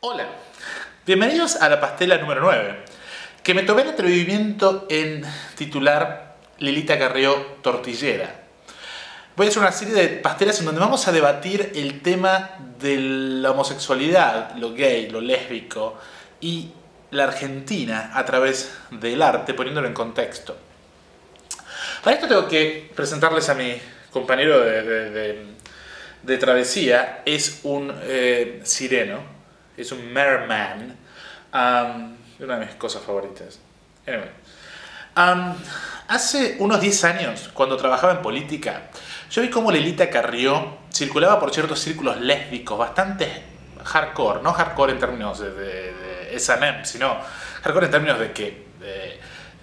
Hola, bienvenidos a la pastela número 9, que me tomé el atrevimiento en titular Lilita Carrió Tortillera. Voy a hacer una serie de pastelas en donde vamos a debatir el tema de la homosexualidad, lo gay, lo lésbico y la Argentina a través del arte, poniéndolo en contexto. Para esto tengo que presentarles a mi compañero de, travesía. Es un eh, sireno, es un merman. una de mis cosas favoritas. Anyway. hace unos 10 años, cuando trabajaba en política, yo vi cómo Lelita Carrió circulaba por ciertos círculos lésbicos bastante hardcore, no hardcore en términos de, de, sino hardcore en términos de que de,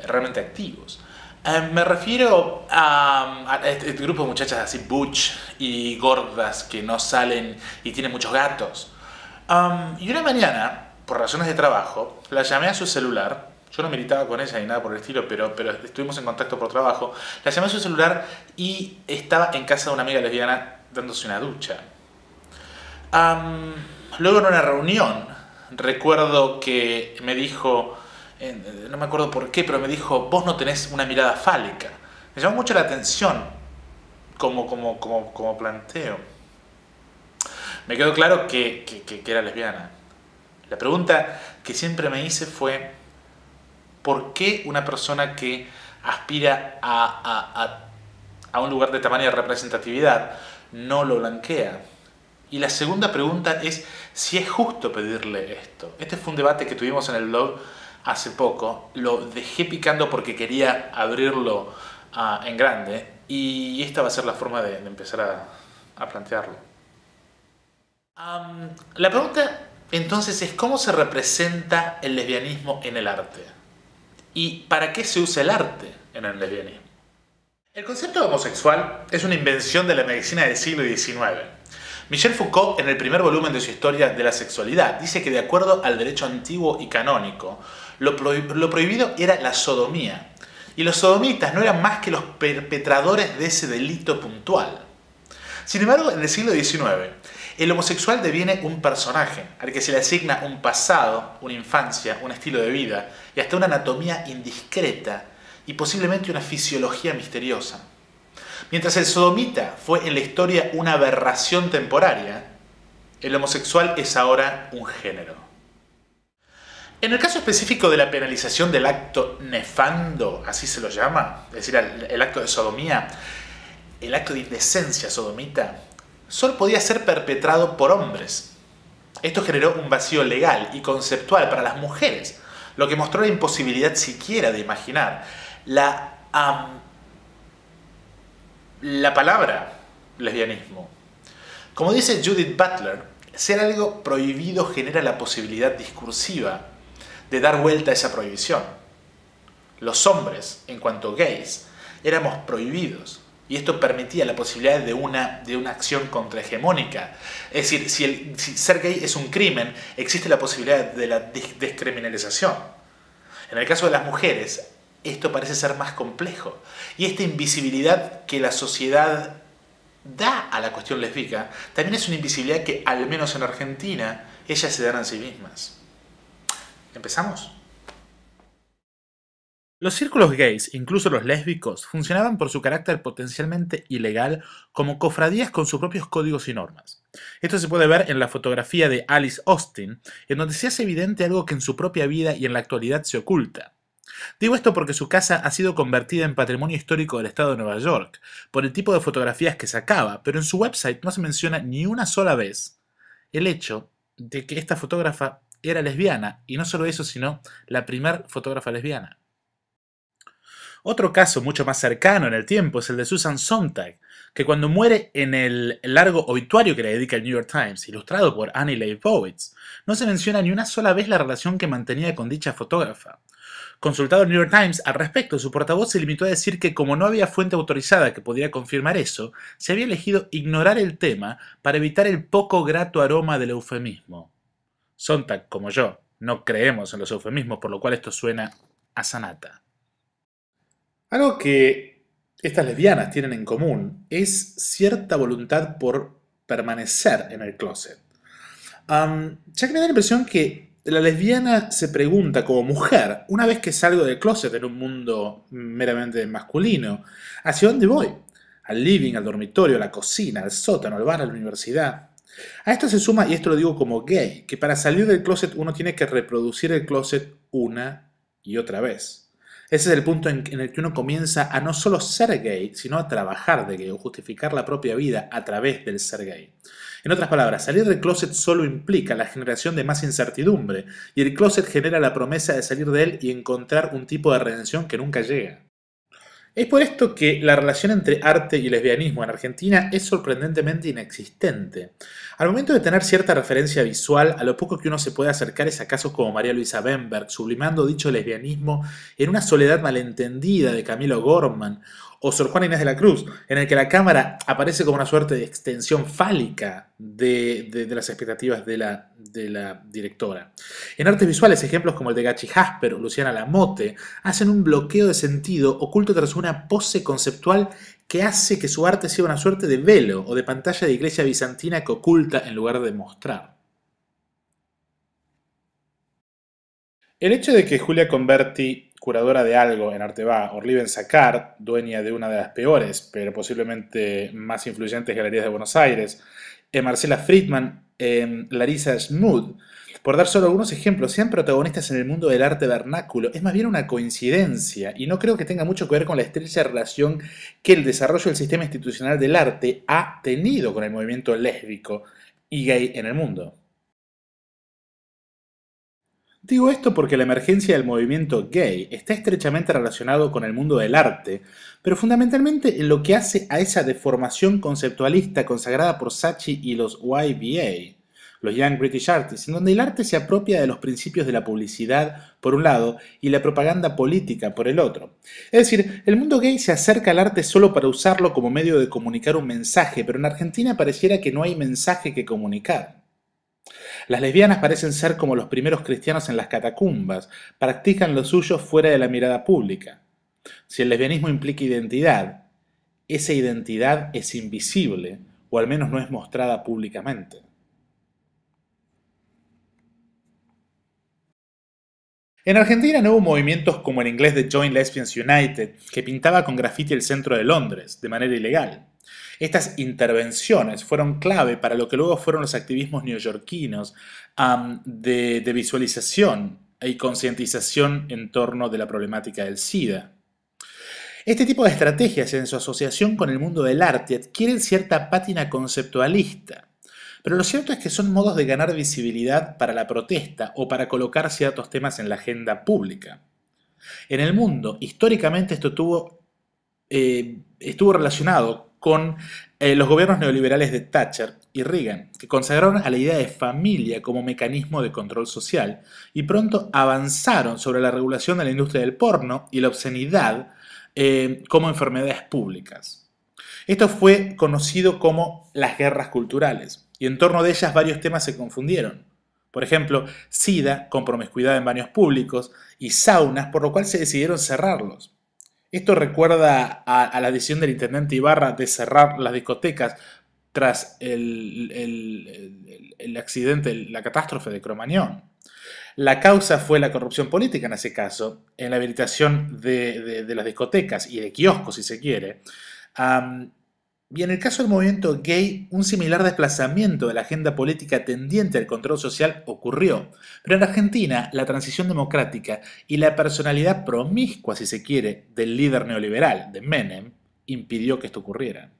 realmente activos. Eh, me refiero a, este, este, grupo de muchachas así butch y gordas que no salen y tienen muchos gatos. y una mañana, por razones de trabajo, la llamé a su celular. Yo no militaba con ella ni nada por el estilo, pero, pero estuvimos en contacto por trabajo. La llamé a su celular y estaba en casa de una amiga lesbiana dándose una ducha. luego en una reunión, recuerdo que me dijo, eh, no me acuerdo por qué, pero me dijo, vos no tenés una mirada fálica. Me llamó mucho la atención como, como, como, como planteo. Me quedó claro que, que, era lesbiana. La pregunta que siempre me hice fue, ¿por qué una persona que aspira a, a, a un lugar de tamaño de representatividad no lo blanquea? Y la segunda pregunta es si es justo pedirle esto. Este fue un debate que tuvimos en el blog hace poco, lo dejé picando porque quería abrirlo ah, en grande y esta va a ser la forma de, empezar a, plantearlo. la pregunta entonces es cómo se representa el lesbianismo en el arte y para qué se usa el arte en el lesbianismo. El concepto homosexual es una invención de la medicina del siglo XIX. Michel Foucault, en el primer volumen de su Historia de la Sexualidad, dice que de acuerdo al derecho antiguo y canónico, lo, prohibido era la sodomía. Y los sodomitas no eran más que los perpetradores de ese delito puntual. Sin embargo, en el siglo XIX, el homosexual deviene un personaje al que se le asigna un pasado, una infancia, un estilo de vida y hasta una anatomía indiscreta y posiblemente una fisiología misteriosa. Mientras el sodomita fue en la historia una aberración temporaria, el homosexual es ahora un género. En el caso específico de la penalización del acto nefando, así se lo llama, es decir, el acto de sodomía, el acto de indecencia sodomita, solo podía ser perpetrado por hombres. Esto generó un vacío legal y conceptual para las mujeres, lo que mostró la imposibilidad siquiera de imaginar la, la palabra lesbianismo. Como dice Judith Butler, ser algo prohibido genera la posibilidad discursiva de dar vuelta a esa prohibición. Los hombres, en cuanto gays, éramos prohibidos y esto permitía la posibilidad de una, de una acción contrahegemónica. Es decir, si, el, ser gay es un crimen, existe la posibilidad de la descriminalización. En el caso de las mujeres, esto parece ser más complejo. Y esta invisibilidad que la sociedad da a la cuestión lesbica, también es una invisibilidad que, al menos en Argentina, ellas se dan a sí mismas. ¿Empezamos? Los círculos gays, incluso los lésbicos, funcionaban por su carácter potencialmente ilegal como cofradías con sus propios códigos y normas. Esto se puede ver en la fotografía de Alice Austin, en donde se hace evidente algo que en su propia vida y en la actualidad se oculta. Digo esto porque su casa ha sido convertida en patrimonio histórico del estado de Nueva York, por el tipo de fotografías que sacaba, pero en su website no se menciona ni una sola vez el hecho de que esta fotógrafa era lesbiana, y no solo eso, sino la primer fotógrafa lesbiana. Otro caso mucho más cercano en el tiempo es el de Susan Sontag, que cuando muere en el largo obituario que le dedica el New York Times, ilustrado por Annie Leibovitz, no se menciona ni una sola vez la relación que mantenía con dicha fotógrafa. Consultado el New York Times al respecto, su portavoz se limitó a decir que como no había fuente autorizada que pudiera confirmar eso, se había elegido ignorar el tema para evitar el poco grato aroma del eufemismo. Sontag como yo no creemos en los eufemismos, por lo cual esto suena a sanata. Algo que estas lesbianas tienen en común es cierta voluntad por permanecer en el closet. ya que me da la impresión que la lesbiana se pregunta como mujer, una vez que salgo del closet en un mundo meramente masculino, ¿hacia dónde voy? Al living, al dormitorio, a la cocina, al sótano, al bar, a la universidad. A esto se suma, y esto lo digo como gay, que para salir del closet uno tiene que reproducir el closet una y otra vez. Ese es el punto en, el que uno comienza a no solo ser gay, sino a trabajar de gay o justificar la propia vida a través del ser gay. En otras palabras, salir del closet solo implica la generación de más incertidumbre, y el closet genera la promesa de salir de él y encontrar un tipo de redención que nunca llega. Es por esto que la relación entre arte y lesbianismo en Argentina es sorprendentemente inexistente. Al momento de tener cierta referencia visual, a lo poco que uno se puede acercar es a casos como María Luisa Bemberg sublimando dicho lesbianismo en una soledad malentendida de Camilo Gorman, o Sor Juana Inés de la Cruz, en el que la cámara aparece como una suerte de extensión fálica de, las expectativas de la, de la, directora. En artes visuales, ejemplos como el de Gachi Jasper o Luciana Lamote hacen un bloqueo de sentido oculto tras una pose conceptual que hace que su arte sea una suerte de velo o de pantalla de iglesia bizantina que oculta en lugar de mostrar. El hecho de que Julia Converti curadora de algo en Arteba, Orliven Sacar, dueña de una de las peores, pero posiblemente más influyentes galerías de Buenos Aires, Marcela Friedman, Larisa Schmud, por dar solo algunos ejemplos, sean protagonistas en el mundo del arte vernáculo, es más bien una coincidencia y no creo que tenga mucho que ver con la estrecha relación que el desarrollo del sistema institucional del arte ha tenido con el movimiento lésbico y gay en el mundo. Digo esto porque la emergencia del movimiento gay está estrechamente relacionado con el mundo del arte, pero fundamentalmente en lo que hace a esa deformación conceptualista consagrada por Sachi y los YBA, los Young British Artists, en donde el arte se apropia de los principios de la publicidad por un lado y la propaganda política por el otro. Es decir, el mundo gay se acerca al arte solo para usarlo como medio de comunicar un mensaje, pero en Argentina pareciera que no hay mensaje que comunicar. Las lesbianas parecen ser como los primeros cristianos en las catacumbas, practican los suyos fuera de la mirada pública. Si el lesbianismo implica identidad, esa identidad es invisible o al menos no es mostrada públicamente. En Argentina no hubo movimientos como el inglés de Join Lesbians United, que pintaba con grafiti el centro de Londres, de manera ilegal. Estas intervenciones fueron clave para lo que luego fueron los activismos neoyorquinos de, visualización y concientización en torno de la problemática del SIDA. Este tipo de estrategias en su asociación con el mundo del arte adquieren cierta pátina conceptualista, pero lo cierto es que son modos de ganar visibilidad para la protesta o para colocar ciertos temas en la agenda pública. En el mundo, históricamente esto tuvo, eh, estuvo relacionado con eh, los gobiernos neoliberales de Thatcher y Reagan, que consagraron a la idea de familia como mecanismo de control social y pronto avanzaron sobre la regulación de la industria del porno y la obscenidad eh, como enfermedades públicas. Esto fue conocido como las guerras culturales y en torno de ellas varios temas se confundieron. Por ejemplo, SIDA con promiscuidad en baños públicos y saunas, por lo cual se decidieron cerrarlos. Esto recuerda a, la decisión del intendente Ibarra de cerrar las discotecas tras el, accidente, la catástrofe de Cromañón. La causa fue la corrupción política en ese caso, en la habilitación de, las discotecas y de kioscos, si se quiere, y en el caso del movimiento gay, un similar desplazamiento de la agenda política tendiente al control social ocurrió. Pero en Argentina, la transición democrática y la personalidad promiscua, si se quiere, del líder neoliberal, de Menem, impidió que esto ocurriera.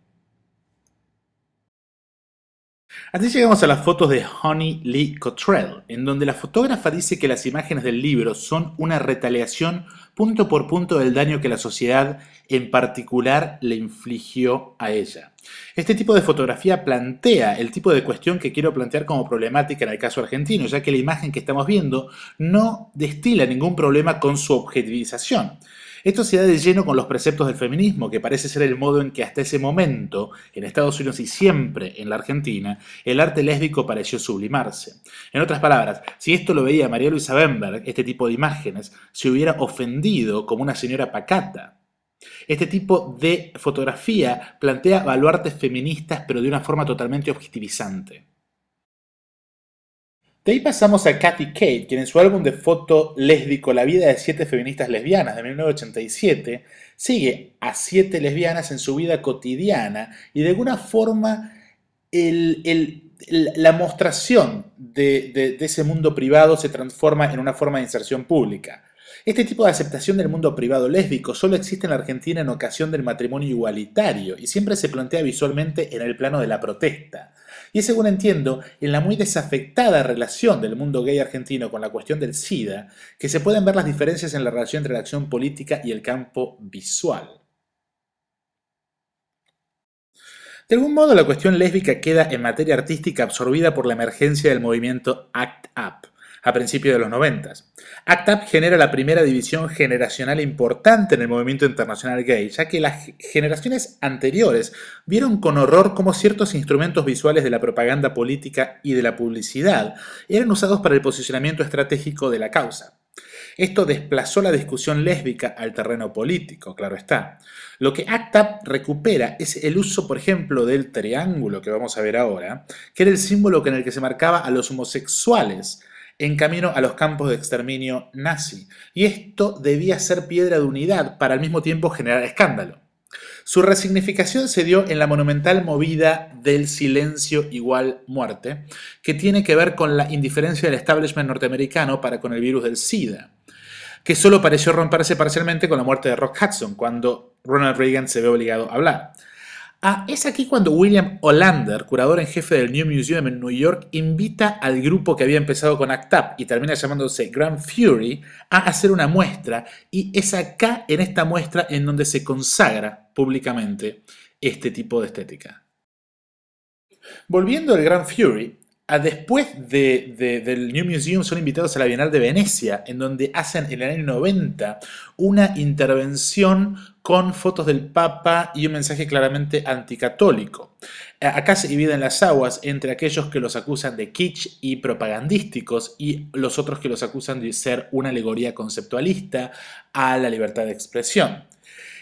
Así llegamos a las fotos de Honey Lee Cottrell, en donde la fotógrafa dice que las imágenes del libro son una retaliación punto por punto del daño que la sociedad en particular le infligió a ella. Este tipo de fotografía plantea el tipo de cuestión que quiero plantear como problemática en el caso argentino, ya que la imagen que estamos viendo no destila ningún problema con su objetivización. Esto se da de lleno con los preceptos del feminismo, que parece ser el modo en que hasta ese momento, en Estados Unidos y siempre en la Argentina, el arte lésbico pareció sublimarse. En otras palabras, si esto lo veía María Luisa Bemberg, este tipo de imágenes, se hubiera ofendido como una señora pacata. Este tipo de fotografía plantea baluartes feministas pero de una forma totalmente objetivizante. De ahí pasamos a Kathy Kate, quien en su álbum de foto lésbico La vida de siete feministas lesbianas de 1987 sigue a siete lesbianas en su vida cotidiana y de alguna forma la mostración de ese mundo privado se transforma en una forma de inserción pública. Este tipo de aceptación del mundo privado lésbico solo existe en la Argentina en ocasión del matrimonio igualitario y siempre se plantea visualmente en el plano de la protesta. Y es según entiendo, en la muy desafectada relación del mundo gay argentino con la cuestión del SIDA, que se pueden ver las diferencias en la relación entre la acción política y el campo visual. De algún modo la cuestión lésbica queda en materia artística absorbida por la emergencia del movimiento ACT UP a principios de los 90. ACTAP genera la primera división generacional importante en el movimiento internacional gay, ya que las generaciones anteriores vieron con horror cómo ciertos instrumentos visuales de la propaganda política y de la publicidad eran usados para el posicionamiento estratégico de la causa. Esto desplazó la discusión lésbica al terreno político, claro está. Lo que ACTAP recupera es el uso, por ejemplo, del triángulo que vamos a ver ahora, que era el símbolo en el que se marcaba a los homosexuales en camino a los campos de exterminio nazi, y esto debía ser piedra de unidad para al mismo tiempo generar escándalo. Su resignificación se dio en la monumental movida del silencio igual muerte, que tiene que ver con la indiferencia del establishment norteamericano para con el virus del SIDA, que solo pareció romperse parcialmente con la muerte de Rock Hudson, cuando Ronald Reagan se ve obligado a hablar. Ah, es aquí cuando William Olander, curador en jefe del New Museum en New York, invita al grupo que había empezado con ACT UP y termina llamándose Grand Fury a hacer una muestra y es acá en esta muestra en donde se consagra públicamente este tipo de estética. Volviendo al Grand Fury, después del New Museum son invitados a la Bienal de Venecia, en donde hacen en el año 90 una intervención con fotos del Papa y un mensaje claramente anticatólico. Acá se dividen las aguas entre aquellos que los acusan de kitsch y propagandísticos y los otros que los acusan de ser una alegoría conceptualista a la libertad de expresión.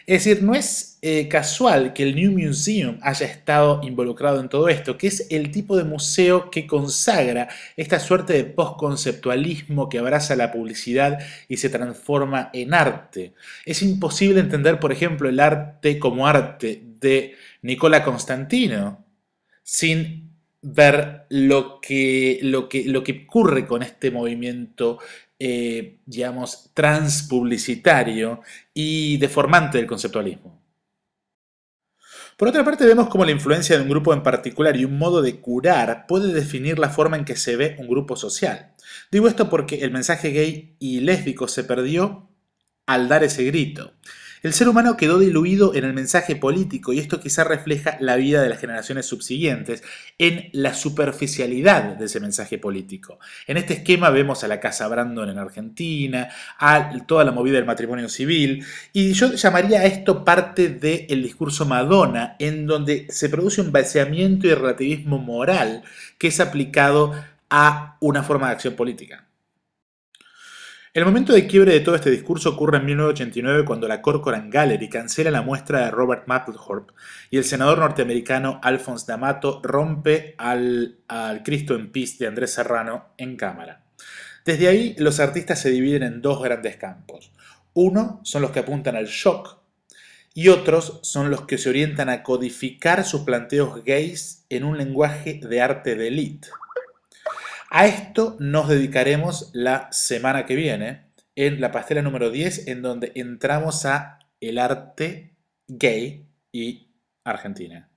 Es decir, no es eh, casual que el New Museum haya estado involucrado en todo esto, que es el tipo de museo que consagra esta suerte de postconceptualismo que abraza la publicidad y se transforma en arte. Es imposible entender, por ejemplo, el arte como arte de Nicola Constantino sin ver lo que, lo que, ocurre con este movimiento, eh, digamos, transpublicitario y deformante del conceptualismo. Por otra parte, vemos cómo la influencia de un grupo en particular y un modo de curar puede definir la forma en que se ve un grupo social. Digo esto porque el mensaje gay y lésbico se perdió al dar ese grito. El ser humano quedó diluido en el mensaje político y esto quizá refleja la vida de las generaciones subsiguientes en la superficialidad de ese mensaje político. En este esquema vemos a la Casa Brandon en Argentina, a toda la movida del matrimonio civil y yo llamaría a esto parte del discurso Madonna en donde se produce un vaciamiento y relativismo moral que es aplicado a una forma de acción política. El momento de quiebre de todo este discurso ocurre en 1989 cuando la Corcoran Gallery cancela la muestra de Robert Mapplethorpe y el senador norteamericano Alphonse D'Amato rompe al, Cristo en Peace de Andrés Serrano en cámara. Desde ahí los artistas se dividen en dos grandes campos. Uno son los que apuntan al shock y otros son los que se orientan a codificar sus planteos gays en un lenguaje de arte de élite. A esto nos dedicaremos la semana que viene en la pastela número 10 en donde entramos a el arte gay y Argentina.